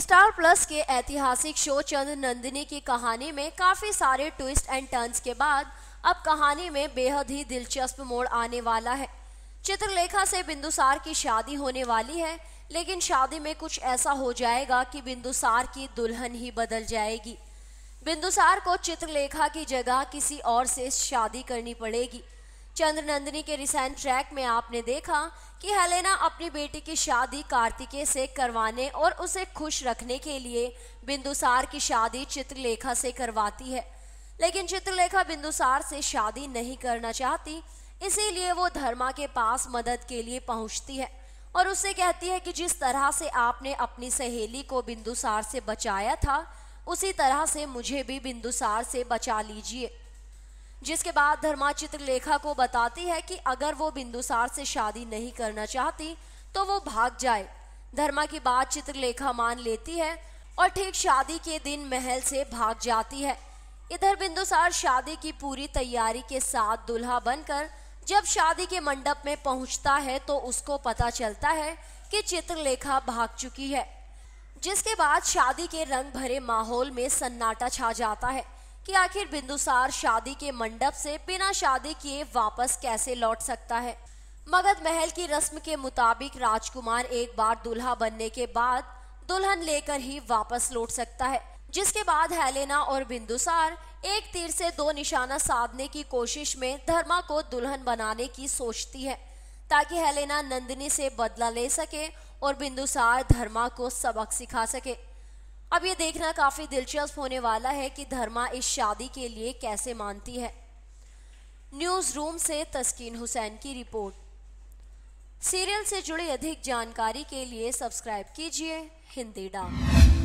star plus के ऐतिहासिक show चंद्र नंदिनी की कहानी में काफ़ी सारे ट्विस्ट एंड टर्न्स के बाद अब कहानी में बेहद ही दिलचस्प मोड़ आने वाला है चित्रलेखा से बिंदुसार की शादी होने वाली है लेकिन शादी में कुछ ऐसा हो जाएगा कि बिंदुसार की दुल्हन ही बदल जाएगी बिंदुसार को चित्रलेखा की जगह किसी और से शादी करनी पड़ेगी चंद्रनंदिनी के रिसेंट ट्रैक में आपने देखा कि हेलेना अपनी बेटी की शादी कार्तिके से करवाने और उसे खुश रखने के लिए बिंदुसार की शादी चित्रलेखा से करवाती है लेकिन चित्रलेखा बिंदुसार से शादी नहीं करना चाहती इसीलिए वो धर्मा के पास मदद के लिए पहुंचती है और उससे कहती है कि जिस तरह से आपने अपनी सहेली को बिंदुसार से बचाया था उसी तरह से मुझे भी बिंदुसार से बचा लीजिए जिसके बाद धर्मा चित्रलेखा को बताती है कि अगर वो बिंदुसार से शादी नहीं करना चाहती तो वो भाग जाए धर्मा की बात चित्रलेखा मान लेती है और ठीक शादी के दिन महल से भाग जाती है इधर बिंदुसार शादी की पूरी तैयारी के साथ दुल्हा बनकर जब शादी के मंडप में पहुंचता है तो उसको पता चलता है कि चित्रलेखा भाग चुकी है जिसके बाद शादी के रंग भरे माहौल में सन्नाटा छा जाता है कि आखिर बिंदुसार शादी के मंडप से बिना शादी किए वापस कैसे लौट सकता है मगध महल की रस्म के मुताबिक राजकुमार एक बार दुल्हा बनने के बाद दुल्हन लेकर ही वापस लौट सकता है जिसके बाद हेलेना और बिंदुसार एक तीर से दो निशाना साधने की कोशिश में धर्मा को दुल्हन बनाने की सोचती है ताकि हेलेना नंदिनी से बदला ले सके और बिंदुसार धर्मा को सबक सिखा सके अब ये देखना काफ़ी दिलचस्प होने वाला है कि धर्मा इस शादी के लिए कैसे मानती है न्यूज़ रूम से तस्कीन हुसैन की रिपोर्ट सीरियल से जुड़ी अधिक जानकारी के लिए सब्सक्राइब कीजिए हिंदी डाक